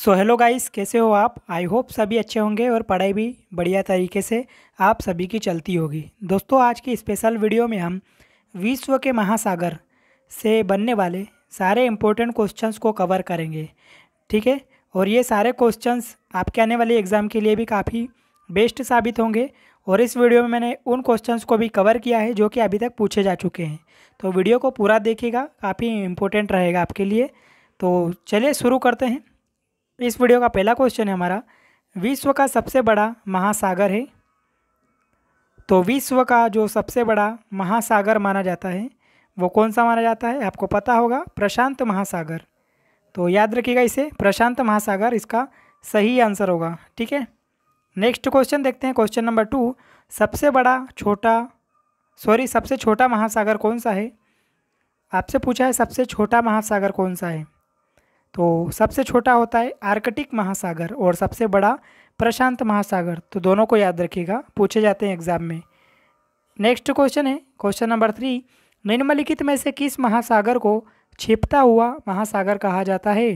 so hello guys कैसे हो आप आई होप सभी अच्छे होंगे और पढ़ाई भी बढ़िया तरीके से आप सभी की चलती होगी दोस्तों आज की स्पेशल वीडियो में हम विश्व के महासागर से बनने वाले सारे इम्पोर्टेंट क्वेश्चंस को कवर करेंगे ठीक है और ये सारे क्वेश्चंस आपके आने वाले एग्ज़ाम के लिए भी काफ़ी बेस्ट साबित होंगे और इस वीडियो में मैंने उन क्वेश्चंस को भी कवर किया है जो कि अभी तक पूछे जा चुके हैं तो वीडियो को पूरा देखिएगा काफ़ी इम्पोर्टेंट रहेगा आपके लिए तो चलिए शुरू करते हैं इस वीडियो का पहला क्वेश्चन है हमारा विश्व का सबसे बड़ा महासागर है तो विश्व का जो सबसे बड़ा महासागर माना जाता है वो कौन सा माना जाता है आपको पता होगा प्रशांत महासागर तो याद रखिएगा इसे प्रशांत महासागर इसका सही आंसर होगा ठीक है नेक्स्ट क्वेश्चन देखते हैं क्वेश्चन नंबर टू सबसे बड़ा छोटा सॉरी सबसे छोटा महासागर कौन सा है आपसे पूछा है सबसे छोटा महासागर कौन सा है तो सबसे छोटा होता है आर्कटिक महासागर और सबसे बड़ा प्रशांत महासागर तो दोनों को याद रखिएगा पूछे जाते हैं एग्जाम में नेक्स्ट क्वेश्चन है क्वेश्चन नंबर थ्री निम्नलिखित में से किस महासागर को छिपता हुआ महासागर कहा जाता है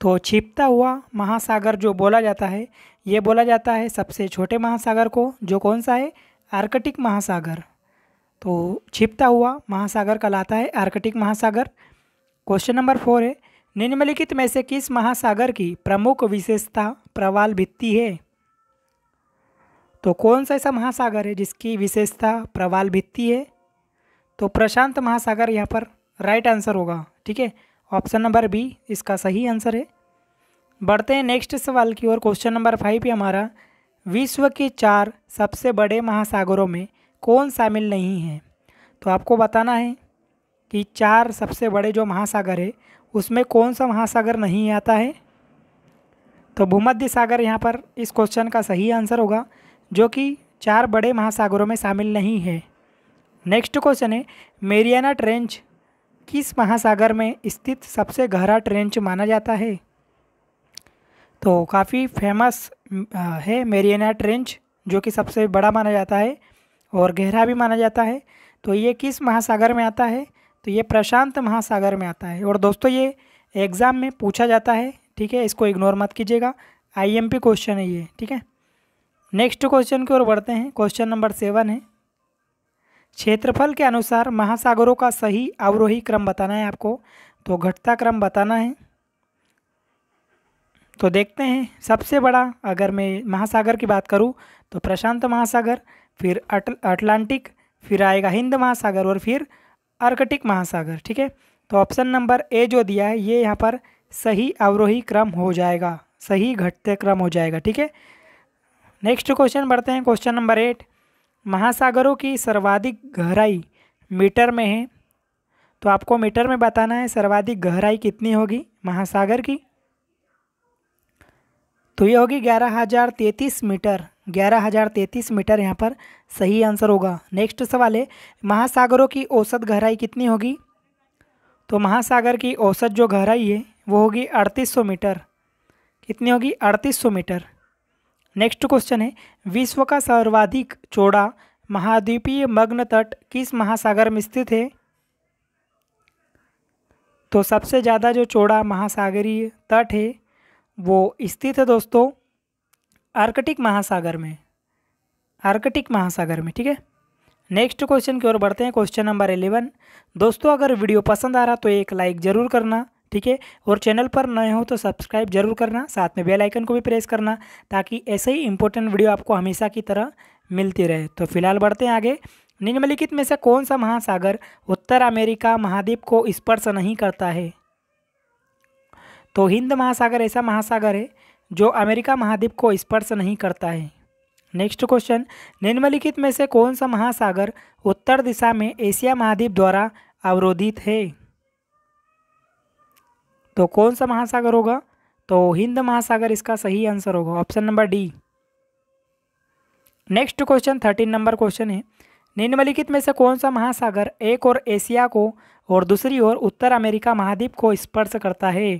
तो छिपता हुआ महासागर जो बोला जाता है ये बोला जाता है सबसे छोटे महासागर को जो कौन सा है आर्कटिक महासागर तो छिपता हुआ महासागर कहलाता है आर्कटिक महासागर क्वेश्चन नंबर फोर है निम्नलिखित में से किस महासागर की प्रमुख विशेषता प्रवाल भित्ति है तो कौन सा ऐसा महासागर है जिसकी विशेषता प्रवाल भित्ति है तो प्रशांत महासागर यहाँ पर राइट आंसर होगा ठीक है ऑप्शन नंबर बी इसका सही आंसर है बढ़ते हैं नेक्स्ट सवाल की ओर क्वेश्चन नंबर फाइव हमारा विश्व के चार सबसे बड़े महासागरों में कौन शामिल नहीं है तो आपको बताना है कि चार सबसे बड़े जो महासागर है उसमें कौन सा महासागर नहीं आता है तो भूमध्य सागर यहाँ पर इस क्वेश्चन का सही आंसर होगा जो कि चार बड़े महासागरों में शामिल नहीं है नेक्स्ट क्वेश्चन है मेरियाना ट्रेंच किस महासागर में स्थित सबसे गहरा ट्रेंच माना जाता है तो काफ़ी फेमस है मेरियना ट्रेंच जो कि सबसे बड़ा माना जाता है और गहरा भी माना जाता है तो ये किस महासागर में आता है तो ये प्रशांत महासागर में आता है और दोस्तों ये एग्ज़ाम में पूछा जाता है ठीक है इसको इग्नोर मत कीजिएगा आईएमपी क्वेश्चन है ये ठीक है नेक्स्ट क्वेश्चन की ओर बढ़ते हैं क्वेश्चन नंबर सेवन है क्षेत्रफल के अनुसार महासागरों का सही अवरोही क्रम बताना है आपको तो घटता क्रम बताना है तो देखते हैं सबसे बड़ा अगर मैं महासागर की बात करूँ तो प्रशांत महासागर फिर अटल अटलांटिक फिर आएगा हिंद महासागर और फिर आर्कटिक महासागर ठीक है तो ऑप्शन नंबर ए जो दिया है ये यहाँ पर सही अवरोही क्रम हो जाएगा सही घटते क्रम हो जाएगा ठीक है नेक्स्ट क्वेश्चन बढ़ते हैं क्वेश्चन नंबर एट महासागरों की सर्वाधिक गहराई मीटर में है तो आपको मीटर में बताना है सर्वाधिक गहराई कितनी होगी महासागर की तो ये होगी ग्यारह हज़ार तैंतीस मीटर ग्यारह हज़ार तैंतीस मीटर यहाँ पर सही आंसर होगा नेक्स्ट सवाल है महासागरों की औसत गहराई कितनी होगी तो महासागर की औसत जो गहराई है वो होगी अड़तीस सौ मीटर कितनी होगी अड़तीस सौ मीटर नेक्स्ट क्वेश्चन है विश्व का सर्वाधिक चौड़ा महाद्वीपीय मग्न तट किस महासागर में स्थित है तो सबसे ज़्यादा जो चौड़ा महासागरीय तट है वो स्थित है दोस्तों आर्कटिक महासागर में आर्कटिक महासागर में ठीक है नेक्स्ट क्वेश्चन की ओर बढ़ते हैं क्वेश्चन नंबर एलेवन दोस्तों अगर वीडियो पसंद आ रहा तो एक लाइक ज़रूर करना ठीक है और चैनल पर नए हो तो सब्सक्राइब जरूर करना साथ में बेल आइकन को भी प्रेस करना ताकि ऐसे ही इंपॉर्टेंट वीडियो आपको हमेशा की तरह मिलती रहे तो फिलहाल बढ़ते हैं आगे निम्नलिखित में से कौन सा महासागर उत्तर अमेरिका महाद्वीप को स्पर्श नहीं करता है तो हिंद महासागर ऐसा महासागर है जो अमेरिका महाद्वीप को स्पर्श नहीं करता है नेक्स्ट क्वेश्चन निम्नलिखित में से कौन सा महासागर उत्तर दिशा में एशिया महाद्वीप द्वारा अवरोधित है तो कौन सा महासागर होगा तो हिंद महासागर इसका सही आंसर होगा option number D next question thirteen number question है निम्नलिखित में से कौन सा महासागर एक और एशिया को और दूसरी ओर उत्तर अमेरिका महाद्वीप को स्पर्श करता है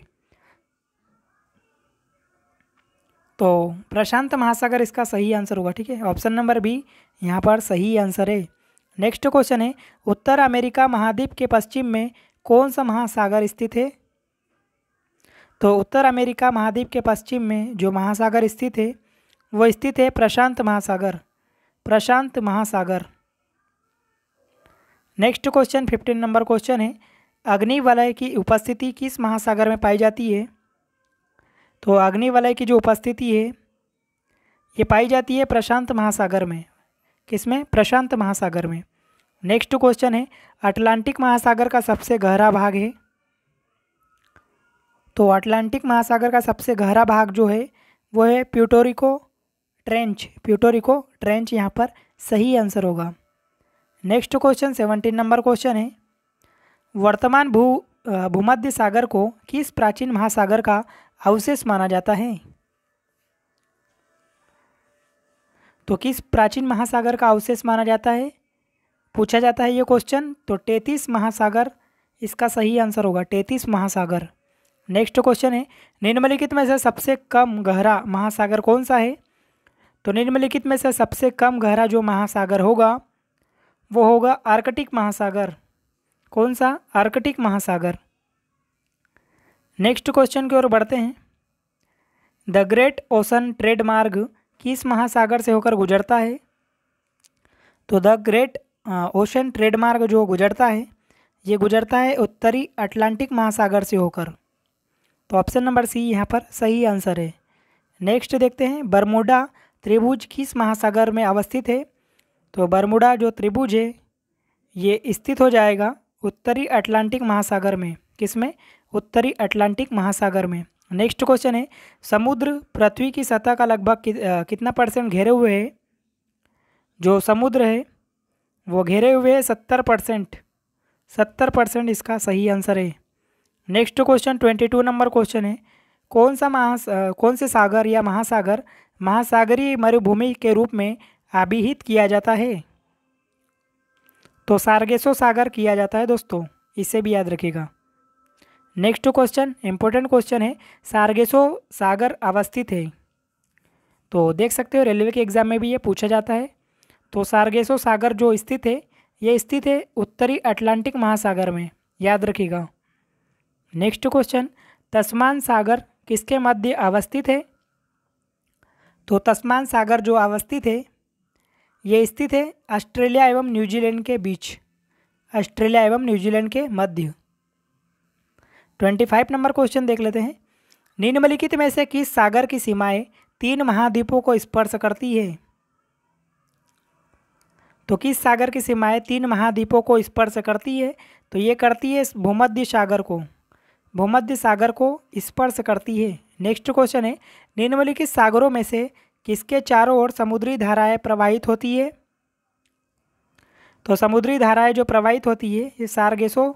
तो प्रशांत महासागर इसका सही आंसर होगा ठीक है ऑप्शन नंबर बी यहाँ पर सही आंसर है नेक्स्ट क्वेश्चन है उत्तर अमेरिका महाद्वीप के पश्चिम में कौन सा महासागर स्थित है तो उत्तर अमेरिका महाद्वीप के पश्चिम में जो महासागर स्थित है वो स्थित है प्रशांत महासागर प्रशांत महासागर next question fifteen number question है अग्निवलय की उपस्थिति किस महासागर में पाई जाती है तो अग्निवलय वलय की जो उपस्थिति है ये पाई जाती है प्रशांत महासागर में किसमें प्रशांत महासागर में नेक्स्ट क्वेश्चन है अटलांटिक महासागर का सबसे गहरा भाग है तो अटलांटिक महासागर का सबसे गहरा भाग जो है वो है प्यूटोरिको ट्रेंच प्यूटोरिको ट्रेंच यहाँ पर सही आंसर होगा next question seventeen number question है वर्तमान भू भूमध्य सागर को किस प्राचीन महासागर का अवशेष माना जाता है तो किस प्राचीन महासागर का अवशेष माना जाता है पूछा जाता है ये क्वेश्चन तो तैतीस महासागर इसका सही आंसर होगा तैतीस महासागर नेक्स्ट क्वेश्चन है निम्नलिखित में से सबसे कम गहरा महासागर कौन सा है तो निम्नलिखित में से सबसे कम गहरा जो महासागर होगा वो होगा आर्कटिक महासागर कौन सा आर्कटिक महासागर नेक्स्ट क्वेश्चन की ओर बढ़ते हैं द ग्रेट ओशन ट्रेड मार्ग किस महासागर से होकर गुजरता है तो द ग्रेट ओशन ट्रेड मार्ग जो गुजरता है ये गुजरता है उत्तरी अटलांटिक महासागर से होकर तो ऑप्शन नंबर सी यहाँ पर सही आंसर है नेक्स्ट देखते हैं बरमुडा त्रिभुज किस महासागर में अवस्थित है तो बरमुडा जो त्रिभुज है ये स्थित हो जाएगा उत्तरी अटलांटिक महासागर में किस में उत्तरी अटलांटिक महासागर में नेक्स्ट क्वेश्चन है समुद्र पृथ्वी की सतह का लगभग कि, कितना परसेंट घेरे हुए है जो समुद्र है वो घेरे हुए है सत्तर परसेंट सत्तर परसेंट इसका सही आंसर है next question twenty two number question है कौन सा महा कौन से सागर या महासागर महासागरीय मरुभूमि के रूप में अभिहित किया जाता है तो सार्गेसो सागर किया जाता है दोस्तों इसे भी याद रखिएगा नेक्स्ट क्वेश्चन इंपॉर्टेंट क्वेश्चन है सारगेसो सागर अवस्थित है तो देख सकते हो रेलवे के एग्जाम में भी ये पूछा जाता है तो सारगेसो सागर जो स्थित है ये स्थित है उत्तरी अटलांटिक महासागर में याद रखिएगा नेक्स्ट क्वेश्चन तस्मान सागर किसके मध्य अवस्थित है तो तस्मान सागर जो अवस्थित है ये स्थित है ऑस्ट्रेलिया एवं न्यूजीलैंड के बीच ऑस्ट्रेलिया एवं न्यूजीलैंड के मध्य ट्वेंटी फाइव नंबर क्वेश्चन देख लेते हैं निम्नलिखित में से किस सागर की सीमाएं तीन महाद्वीपों को स्पर्श करती है तो किस सागर की सीमाएं तीन महाद्वीपों को स्पर्श करती है तो ये करती है भूमध्य सागर को भूमध्य सागर को स्पर्श करती है नेक्स्ट क्वेश्चन है निम्नलिखित सागरों में से किसके चारों ओर समुद्री धाराएं प्रवाहित होती है तो समुद्री धाराएं जो प्रवाहित होती है ये सार्गेसो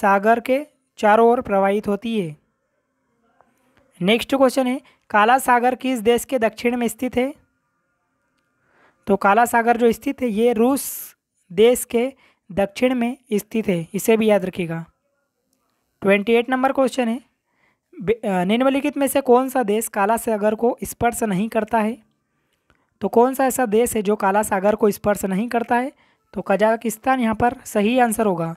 सागर के चारों ओर प्रवाहित होती है नेक्स्ट क्वेश्चन है काला सागर किस देश के दक्षिण में स्थित है तो काला सागर जो स्थित है ये रूस देश के दक्षिण में स्थित है इसे भी याद रखिएगा ट्वेंटी एट नंबर क्वेश्चन है निम्नलिखित में से कौन सा देश काला सागर को स्पर्श नहीं करता है तो कौन सा ऐसा देश है जो काला सागर को स्पर्श नहीं करता है तो कजाकिस्तान यहाँ पर सही आंसर होगा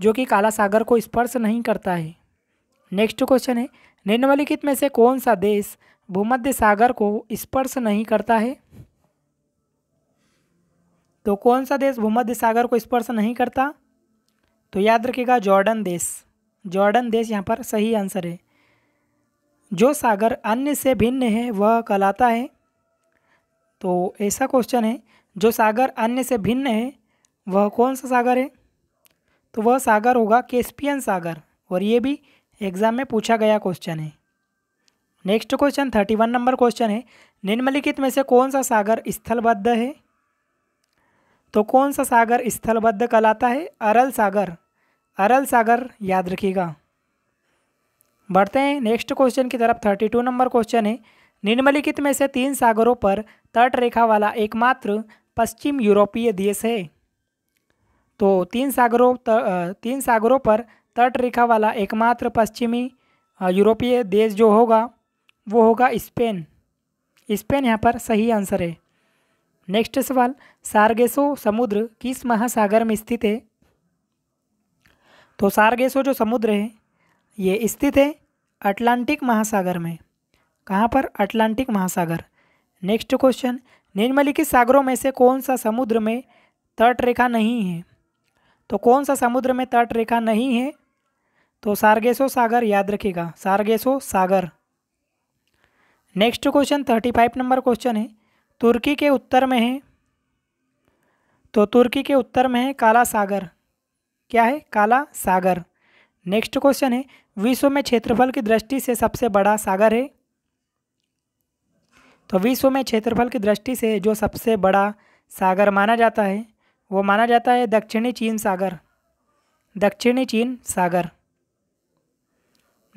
जो कि काला सागर को स्पर्श नहीं करता है नेक्स्ट क्वेश्चन है निम्नलिखित में से कौन सा देश भूमध्य सागर को स्पर्श नहीं करता है तो कौन सा देश भूमध्य सागर को स्पर्श नहीं करता तो याद रखिएगा जॉर्डन देश जॉर्डन देश यहाँ पर सही आंसर है जो सागर अन्य से भिन्न है वह कहलाता है तो ऐसा क्वेश्चन है जो सागर अन्य से भिन्न है वह कौन सा सागर है तो वह सागर होगा केस्पियन सागर और ये भी एग्ज़ाम में पूछा गया क्वेश्चन है next question thirty one number question है निम्नलिखित में से कौन सा सागर स्थलबद्ध है तो कौन सा सागर स्थलबद्ध कहलाता है अरल सागर अरल सागर याद रखिएगा बढ़ते हैं नेक्स्ट क्वेश्चन की तरफ थर्टी टू नंबर क्वेश्चन है निम्नलिखित में से तीन सागरों पर तट रेखा वाला एकमात्र पश्चिम यूरोपीय देश है तो तीन सागरों त, तीन सागरों पर तट रेखा वाला एकमात्र पश्चिमी यूरोपीय देश जो होगा वो होगा स्पेन स्पेन यहाँ पर सही आंसर है नेक्स्ट सवाल सारगेसो समुद्र किस महासागर में स्थित है तो सारगेसो जो समुद्र है ये स्थित है अटलांटिक महासागर में कहाँ पर अटलांटिक महासागर नेक्स्ट क्वेश्चन निम्नलिखित सागरों में से कौन सा समुद्र में तट रेखा नहीं है तो कौन सा समुद्र में तट रेखा नहीं है तो सार्गेसो सागर याद रखिएगा सार्गेसो सागर next question thirty five number question है तुर्की के उत्तर में है तो तुर्की के उत्तर में है काला सागर क्या है काला सागर नेक्स्ट क्वेश्चन है विश्व में क्षेत्रफल की दृष्टि से सबसे बड़ा सागर है तो विश्व में क्षेत्रफल की दृष्टि से जो सबसे बड़ा सागर माना जाता है वो माना जाता है दक्षिणी चीन सागर दक्षिणी चीन सागर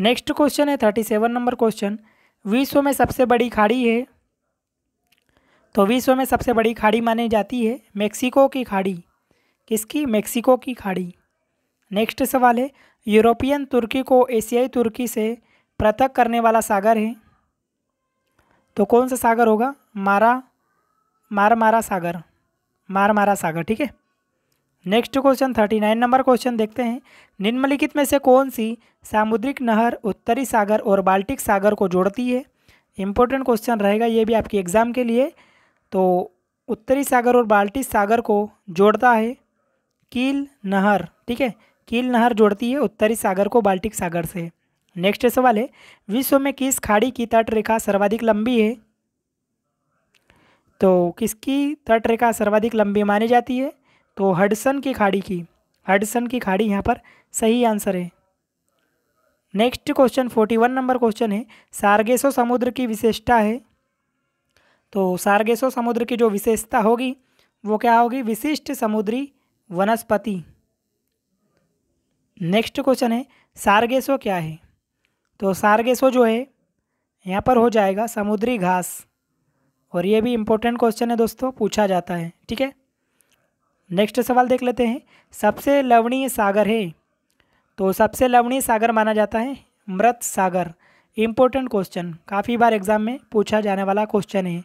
नेक्स्ट क्वेश्चन है थर्टी सेवन नंबर क्वेश्चन विश्व में सबसे बड़ी खाड़ी है तो विश्व में सबसे बड़ी खाड़ी मानी जाती है मेक्सिको की खाड़ी किसकी मेक्सिको की खाड़ी नेक्स्ट सवाल है यूरोपियन तुर्की को एशियाई तुर्की से पृथक करने वाला सागर है तो कौन सा सागर होगा मारा मारा मारा सागर मार मारा सागर ठीक है next question thirty nine number question देखते हैं निम्नलिखित में से कौन सी सामुद्रिक नहर उत्तरी सागर और बाल्टिक सागर को जोड़ती है इम्पोर्टेंट क्वेश्चन रहेगा ये भी आपकी एग्ज़ाम के लिए तो उत्तरी सागर और बाल्टिक सागर को जोड़ता है कील नहर ठीक है कील नहर जोड़ती है उत्तरी सागर को बाल्टिक सागर से नेक्स्ट सवाल है विश्व में किस खाड़ी की तट रेखा सर्वाधिक लंबी है तो किसकी तट रेखा सर्वाधिक लंबी मानी जाती है तो हडसन की खाड़ी की हडसन की खाड़ी यहाँ पर सही आंसर है next question forty one number question है सार्गेसो समुद्र की विशेषता है तो सार्गेसो समुद्र की जो विशेषता होगी वो क्या होगी विशिष्ट समुद्री वनस्पति नेक्स्ट क्वेश्चन है सार्गेसो क्या है तो सार्गेसो जो है यहाँ पर हो जाएगा समुद्री घास और ये भी इम्पोर्टेंट क्वेश्चन है दोस्तों पूछा जाता है ठीक है नेक्स्ट सवाल देख लेते हैं सबसे लवणीय सागर है तो सबसे लवणीय सागर माना जाता है मृत सागर इम्पोर्टेंट क्वेश्चन काफ़ी बार एग्जाम में पूछा जाने वाला क्वेश्चन है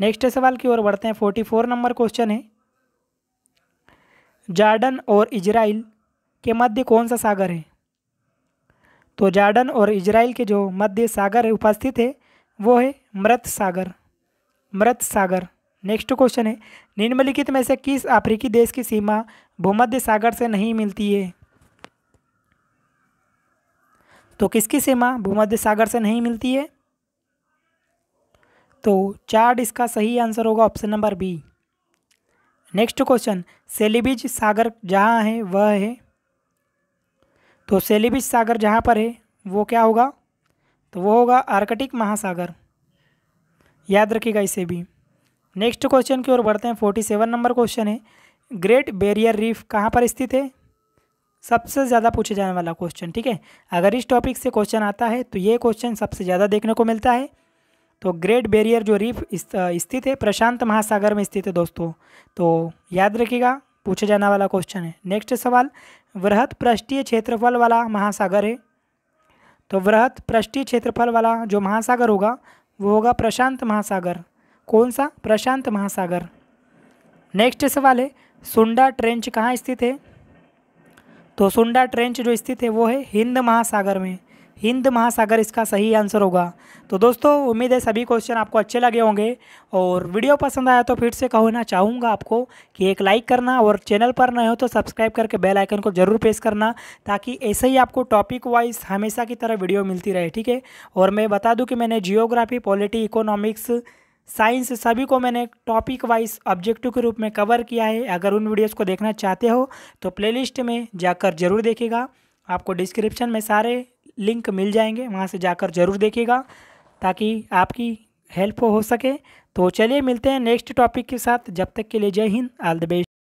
नेक्स्ट सवाल की ओर बढ़ते हैं फोर्टी फोर नंबर क्वेश्चन है जार्डन और इजराइल के मध्य कौन सा सागर है तो जार्डन और इजराइल के जो मध्य सागर उपस्थित है वो है मृत सागर मृत सागर नेक्स्ट क्वेश्चन है निम्नलिखित में से किस अफ्रीकी देश की सीमा भूमध्य सागर से नहीं मिलती है तो किसकी सीमा भूमध्य सागर से नहीं मिलती है तो चार्ड इसका सही आंसर होगा option number B next question Celebes सागर जहाँ है वह है तो सेलिबिज सागर जहाँ पर है वो क्या होगा तो वो होगा आर्कटिक महासागर याद रखिएगा इसे भी नेक्स्ट क्वेश्चन की ओर बढ़ते हैं फोर्टी सेवन नंबर क्वेश्चन है ग्रेट बैरियर रीफ कहाँ पर स्थित है सबसे ज़्यादा पूछे जाने वाला क्वेश्चन ठीक है अगर इस टॉपिक से क्वेश्चन आता है तो ये क्वेश्चन सबसे ज़्यादा देखने को मिलता है तो ग्रेट बैरियर जो रीफ स्थित है प्रशांत महासागर में स्थित है दोस्तों तो याद रखिएगा पूछे जाने वाला क्वेश्चन है नेक्स्ट सवाल वृहत पृष्ठीय क्षेत्रफल वाला महासागर है तो वृहत पृष्ठीय क्षेत्रफल वाला जो महासागर होगा वो होगा प्रशांत महासागर कौन सा प्रशांत महासागर नेक्स्ट सवाल है सुंडा ट्रेंच कहाँ स्थित है तो सुंडा ट्रेंच जो स्थित है वो है हिंद महासागर में हिंद महासागर इसका सही आंसर होगा तो दोस्तों उम्मीद है सभी क्वेश्चन आपको अच्छे लगे होंगे और वीडियो पसंद आया तो फिर से कहना चाहूँगा आपको कि एक लाइक करना और चैनल पर नए हो तो सब्सक्राइब करके बेल आइकन को ज़रूर प्रेस करना ताकि ऐसे ही आपको टॉपिक वाइज हमेशा की तरह वीडियो मिलती रहे ठीक है और मैं बता दूँ कि मैंने जियोग्राफी पॉलिटी इकोनॉमिक्स साइंस सभी को मैंने टॉपिक वाइज ऑब्जेक्टिव के रूप में कवर किया है अगर उन वीडियोज़ को देखना चाहते हो तो प्ले में जाकर जरूर देखेगा आपको डिस्क्रिप्शन में सारे लिंक मिल जाएंगे वहाँ से जाकर ज़रूर देखिएगा ताकि आपकी हेल्प हो सके तो चलिए मिलते हैं नेक्स्ट टॉपिक के साथ जब तक के लिए जय हिंद ऑल द बेस्ट